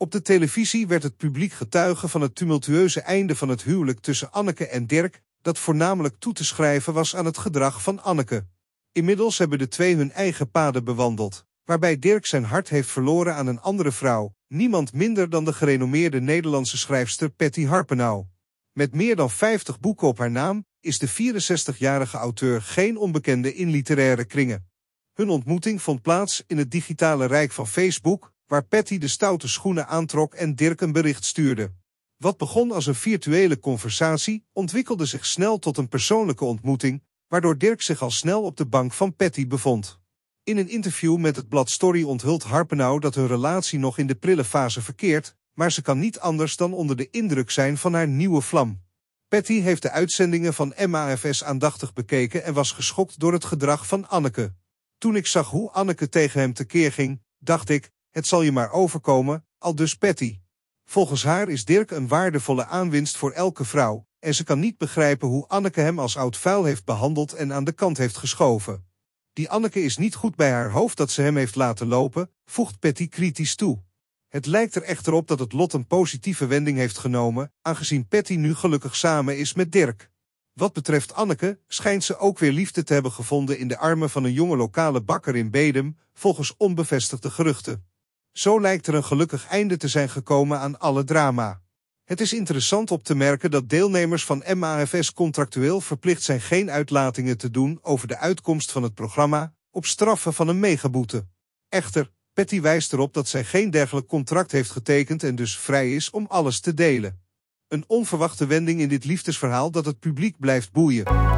Op de televisie werd het publiek getuige van het tumultueuze einde van het huwelijk tussen Anneke en Dirk, dat voornamelijk toe te schrijven was aan het gedrag van Anneke. Inmiddels hebben de twee hun eigen paden bewandeld, waarbij Dirk zijn hart heeft verloren aan een andere vrouw, niemand minder dan de gerenommeerde Nederlandse schrijfster Patty Harpenau. Met meer dan 50 boeken op haar naam is de 64-jarige auteur geen onbekende in literaire kringen. Hun ontmoeting vond plaats in het digitale rijk van Facebook, waar Patty de stoute schoenen aantrok en Dirk een bericht stuurde. Wat begon als een virtuele conversatie, ontwikkelde zich snel tot een persoonlijke ontmoeting, waardoor Dirk zich al snel op de bank van Patty bevond. In een interview met het blad Story onthult Harpenau dat hun relatie nog in de prille fase verkeert, maar ze kan niet anders dan onder de indruk zijn van haar nieuwe vlam. Patty heeft de uitzendingen van MAFS aandachtig bekeken en was geschokt door het gedrag van Anneke. Toen ik zag hoe Anneke tegen hem tekeer ging, dacht ik, het zal je maar overkomen, al dus Patty. Volgens haar is Dirk een waardevolle aanwinst voor elke vrouw, en ze kan niet begrijpen hoe Anneke hem als oud vuil heeft behandeld en aan de kant heeft geschoven. Die Anneke is niet goed bij haar hoofd dat ze hem heeft laten lopen, voegt Patty kritisch toe. Het lijkt er echter op dat het lot een positieve wending heeft genomen, aangezien Patty nu gelukkig samen is met Dirk. Wat betreft Anneke, schijnt ze ook weer liefde te hebben gevonden in de armen van een jonge lokale bakker in Bedem, volgens onbevestigde geruchten. Zo lijkt er een gelukkig einde te zijn gekomen aan alle drama. Het is interessant op te merken dat deelnemers van MAFS contractueel verplicht zijn geen uitlatingen te doen over de uitkomst van het programma op straffen van een megaboete. Echter, Patty wijst erop dat zij geen dergelijk contract heeft getekend en dus vrij is om alles te delen. Een onverwachte wending in dit liefdesverhaal dat het publiek blijft boeien.